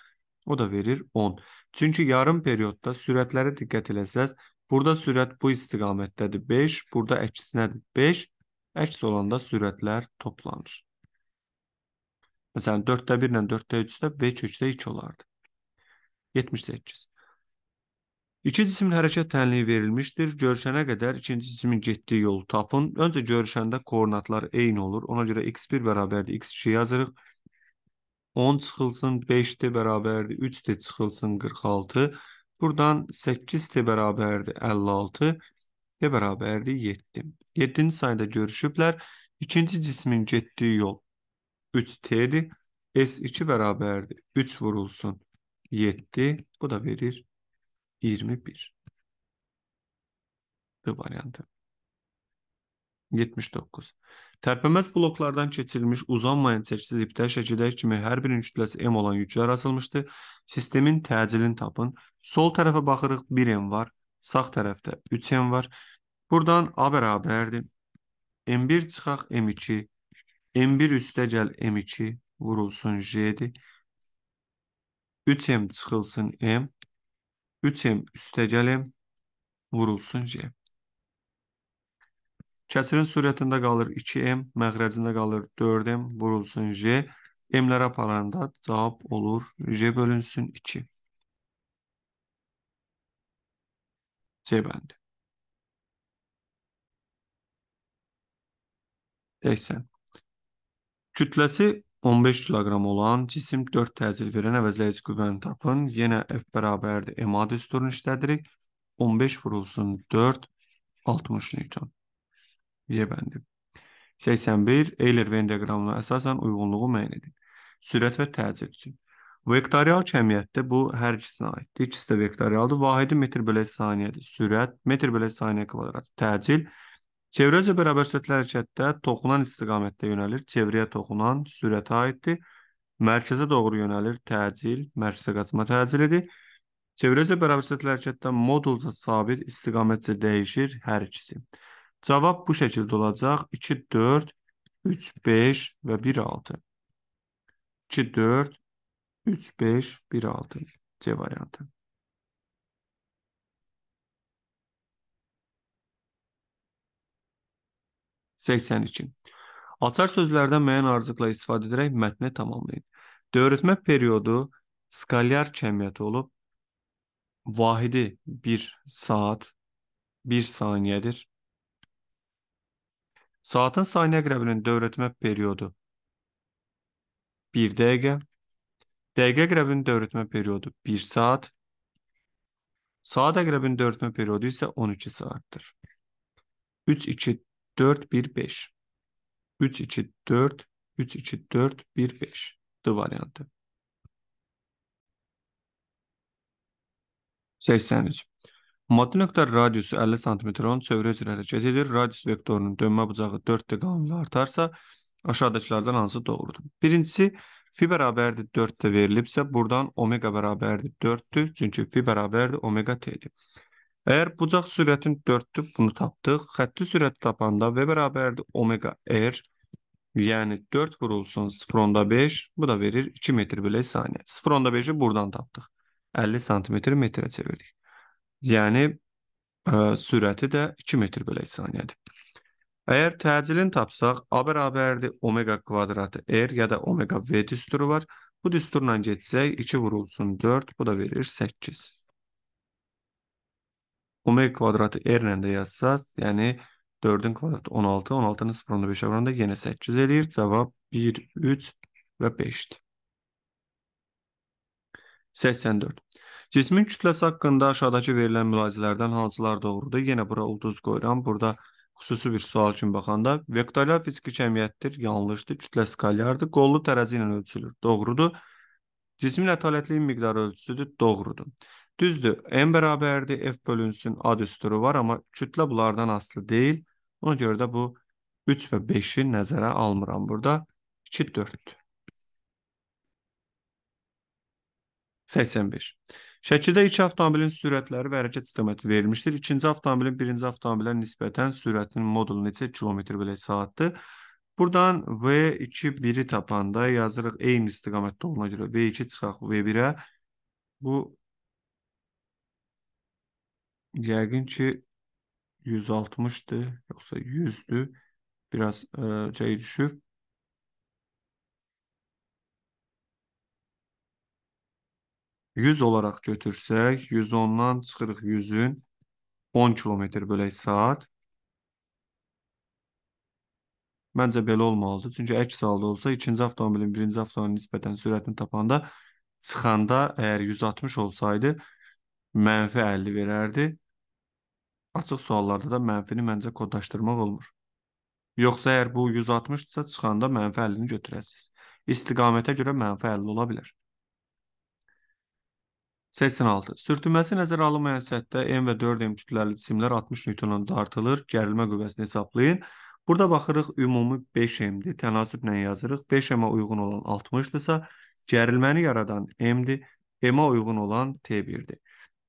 O da verir 10. Çünki yarım periodda sürətlərə diqqət eləsəz, burada sürət bu istiqamətdədir 5, burada əksinədir 5. Əks olanda sürətlər toplanır. Məsələn 4-də 1 ilə 4-də 3-də V kökdə 2 olardı. 78. İki cismin hərəkət tənliyi verilmişdir. Görüşənə qədər ikinci cismin getdiyi yolu tapın. Öncə görüşəndə koordinatlar eyni olur. Ona görə x1 bərabərdir x2 yazırıq. 10 çıxılsın 5d bərabərdir 3d çıxılsın 46. Buradan 8d bərabərdir 56. d bərabərdir 7. 7-ci sayda görüşüblər. İkinci cismin getdiyi yol 3t-dir. S2 bərabərdir 3 vurulsun 7. Bu da verir 21. D variantı. 79. Tərpəməz bloklardan keçirilmiş uzanmayan çəksiz ipdə şəkildəki kimi hər birinin kütləsi M olan yüklər asılmışdı. Sistemin təcilini tapın. Sol tərəfə baxırıq 1M var. Sağ tərəfdə 3M var. Buradan A bərabərdir. M1 çıxaq M2. M1 üstə gəl M2 vurulsun J-dir. 3M çıxılsın M. Ütim üstecelim. Vurulsun C. Kəsirin sürətində qalır 2M, məğrəcində qalır 4M, vurulsun J. M-lər aparanda cavab olur J bölünsün 2. C bəndi. 80. Kütləsi 15 kiloqram olan cisim 4 təcil verən əvəzləyici qüvvəni tapın. Yenə F bərabərdir. MA düsturunu işlədirik. 15 vurulsun 4, 60 newton. Y bəndi. 81. Eyler-Venn diaqramına əsasən uyğunluğu müəyyən edin. Sürət və təcil üçün. Vektorial kəmiyyətdə bu hər ikisinə aiddir. İkisi də vektorialdır. Vahidi metr bölə saniyədir. Sürət metr bölə saniyə kvadrat. Təcil Çevrəcə bərabərsətli hərəkətdə toxunan istiqamətdə yönəlir, çevrəyə toxunan sürətə aiddir. Mərkəzə doğru yönəlir, təcil, mərkəzə qaçma təcilidir. Çevrəcə bərabərsətli hərəkətdə modulca sabit, istiqamətcə dəyişir hər ikisi. Cavab bu şəkildə olacaq: 2 4 3 5 və 1 6. 2 4 3 5 1 6 C variantı. 82. Açar sözlərdən müəyyən ardıcıqla istifadə edərək mətni tamamlayın. Dövrütmə periodu skalyar cəmiyyəti olub vahidi 1 saat 1 saniyədir. Saatın saniyə əqrəbinin dövrütmə periodu 1 dəqiqə. Dəqiqə əqrəbinin dövrütmə periodu 1 saat. Saat əqrəbinin dövrütmə periodu isə 12 saatdır. 3 2 4, 1, 5. 3, 2, 4, 3, 2, 4, 1, 5. D variantı. 83. Maddi nöqtə radiusu 50 sm olan çevrə üzrə hərəkət edir. Radius vektorunun dönmə bucağı 4D qanunla artarsa, aşağıdakılardan hansı doğrudur? Birincisi, fi bərabərdir 4D verilibsə, buradan omega bərabərdir 4-dür. Çünki fi bərabərdir omega t-dir. Əgər bucaq sürətin 4-dür, bunu tapdıq. Xətti sürəti tapanda V bərabərdir omega r, yəni 4 vurulsun 0.5, bu da verir 2 metr bilə saniyə. 0.5-i buradan tapdıq. 50 santimetri metrə çevirdik. Yəni ə, e, sürəti də 2 metr bilə saniyədir. Əgər təcilin tapsaq, A bərabərdir omega kvadratı r ya da omega v düsturu var. Bu düsturla getsək 2 vurulsun 4, bu da verir 8. Omega kvadratı r-lə də yazsaz, yəni 4-ün kvadratı 16, 16-nın 0-ında 5-ə vuranda yenə 8 eləyir. Cavab 1, 3 və 5-dir. 84. Cismin kütləsi haqqında aşağıdakı verilən mülahizələrdən hansılar doğrudur? Yenə bura ulduz qoyuram. Burada xüsusi bir sual kimi baxanda vektorial fiziki cəmiyyətdir, yanlışdır, kütlə skalyardır, qollu tərəzi ilə ölçülür. Doğrudur. Cismin ətalətliyi miqdarı ölçüsüdür, doğrudur. Düzdür, n bərabərdir, f bölünsün ad üsturu var, amma kütlə bunlardan aslı deyil. Ona görə də bu 3 və 5-i nəzərə almıram burada. 2, 4. 85. Şəkildə iki avtomobilin sürətləri və hərəkət istiqaməti verilmişdir. İkinci avtomobilin birinci avtomobilə nisbətən sürətinin modulu neçə kilometr belə saatdır? Buradan V2 1-i tapanda yazırıq eyni istiqamətdə olduğuna görə V2 çıxaq V1-ə. Bu yəqin ki 160-dır, yoxsa 100-dür. Biraz ə, e, cəy düşüb. Yüz olaraq götürsək, 110-dan çıxırıq 100-ün 10 kilometr bölək saat. Məncə belə olmalıdır. Çünki əks halda olsa, ikinci avtomobilin birinci avtomobilin nisbətən sürətini tapanda, çıxanda əgər 160 olsaydı, mənfi 50 verərdi. Açıq suallarda da mənfini məncə kodlaşdırmaq olmur. Yoxsa əgər bu 160-dsa çıxanda mənfi 50-ni götürəsiz. İstiqamətə görə mənfi 50 ola bilər. 86. Sürtünməsi nəzərə alınmayan səthdə M və 4M kütləli cisimlər 60 Newtondan dartılır. Gərilmə qüvvəsini hesablayın. Burada baxırıq ümumi 5M-dir. Tənasüblə yazırıq. 5M-ə uyğun olan 60-dırsa, gərilməni yaradan M-dir. M-ə uyğun olan T1-dir.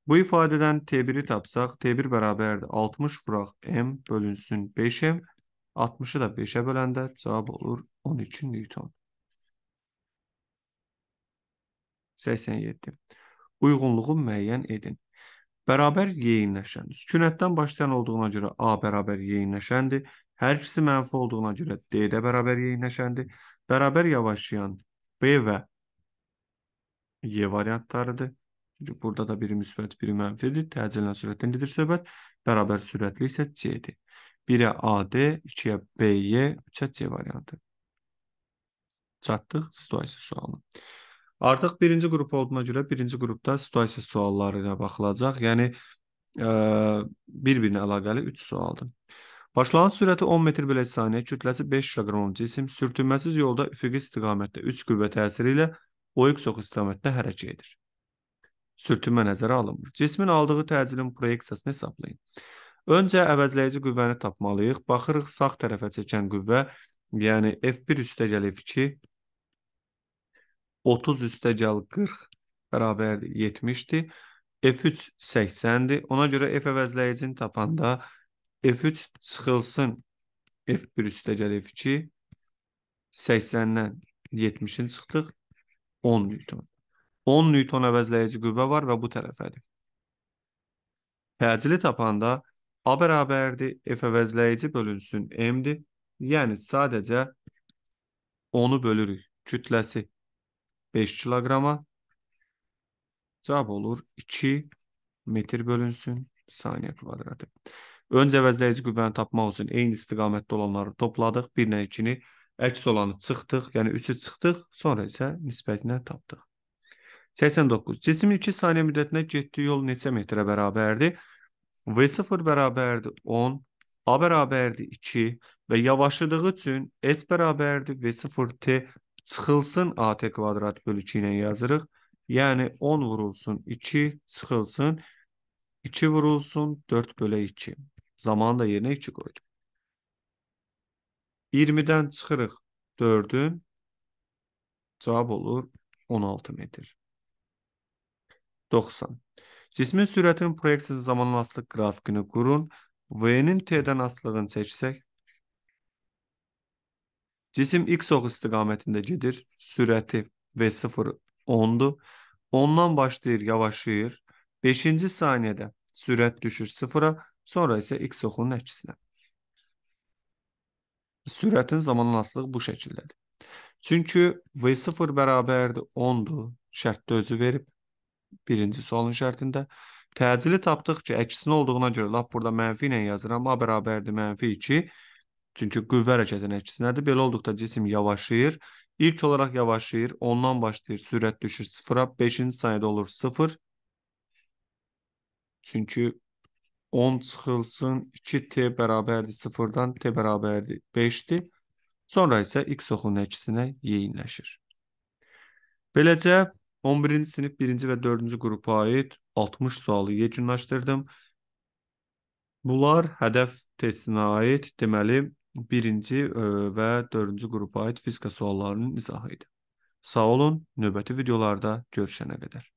Bu ifadədən T1-i tapsaq, T1 bərabərdir 60 vuraq M bölünsün 5M, 60-ı da 5-ə böləndə cavab olur 12 Newton. 87. Uyğunluğu müəyyən edin. Bərabər yeyinləşən. Sükunətdən başlayan olduğuna görə A bərabər yeyinləşəndir. Hər ikisi mənfi olduğuna görə D də bərabər yeyinləşəndir. Bərabər yavaşlayan B və Y e variantlarıdır. Çünki burada da biri müsbət, biri mənfidir. Təcilən sürətdən gedir söhbət. Bərabər sürətli isə C-dir. 1-ə AD, 2-yə BY, 3-ə C variantı. Çatdıq situasiya sualına. Artıq birinci qrup olduğuna görə birinci qrupda situasiya sualları ilə baxılacaq. Yəni e, bir-birinə əlaqəli 3 sualdır. Başlanğıc sürəti 10 metr belə saniyə, kütləsi 5 kq cisim sürtünməsiz yolda üfüqi istiqamətdə 3 qüvvə təsiri ilə OX oxu istiqamətində hərəkət edir sürtünmə nəzərə alınmır. Cismin aldığı təcilin proyeksiyasını hesablayın. Öncə əvəzləyici qüvvəni tapmalıyıq. Baxırıq sağ tərəfə çəkən qüvvə, yəni F1 üstəgəl F2 30 üstəgəl 40 bərabərdir 70-dir. F3 80-dir. Ona görə F əvəzləyicini tapanda F3 çıxılsın F1 üstəgəl F2 80-dən 70-in çıxdıq 10 Newton. 10 Newton əvəzləyici qüvvə var və bu tərəfədir. Təcili tapanda A bərabərdir F əvəzləyici bölünsün M-dir. Yəni sadəcə 10-u bölürük. Kütləsi 5 kiloqrama. Cavab olur 2 metr bölünsün saniyə kvadratı. Öncə əvəzləyici qüvvəni tapmaq üçün eyni istiqamətdə olanları topladıq. 1-nə 2-ni əks olanı çıxdıq, yəni 3-ü çıxdıq, sonra isə nisbətinə tapdıq. 89. Cismin 2 saniyə müddətinə getdiyi yol neçə metrə bərabərdir? V0 bərabərdir 10, A bərabərdir 2 və yavaşladığı üçün S bərabərdir V0T çıxılsın AT kvadrat bölü 2 ilə yazırıq. Yəni 10 vurulsun 2 çıxılsın 2 vurulsun 4 bölə 2. Zamanı da yerinə 2 qoydum. 20-dən çıxırıq 4-ün cavab olur 16 metr. 90. Cismin sürətinin proyeksiyası zamanın aslıq qrafikini qurun. V-nin T-dən aslığını çəksək, cisim X oxu istiqamətində gedir. Sürəti V0 10-dur. 10-dan başlayır, yavaşlayır. 5-ci saniyədə sürət düşür 0-a, sonra isə X oxunun əksinə. Sürətin zamanın asılığı bu şəkildədir. Çünki V0 bərabərdir 10-dur, şərtdə özü verib birinci sualın şərtində. Təcili tapdıq ki, əksinə olduğuna görə lap burada mənfi ilə yazıram. A bərabərdir mənfi 2. Çünki qüvvə hərəkətinin əksinədir. Belə olduqda cisim yavaşlayır. İlk olaraq yavaşlayır, ondan başlayır, sürət düşür 0-a, 5-ci saniyədə olur 0. Çünki 10 çıxılsın, 2t bərabərdir 0-dan, t bərabərdir 5-dir. Sonra isə x oxunun əksinə yeyinləşir. Beləcə 11-ci sinif 1-ci və 4-cü qrupa aid 60 sualı yekunlaşdırdım. Bunlar hədəf testinə aid, deməli 1-ci e, və 4-cü qrupa aid fizika suallarının izahı idi. Sağ olun, növbəti videolarda görüşənə qədər.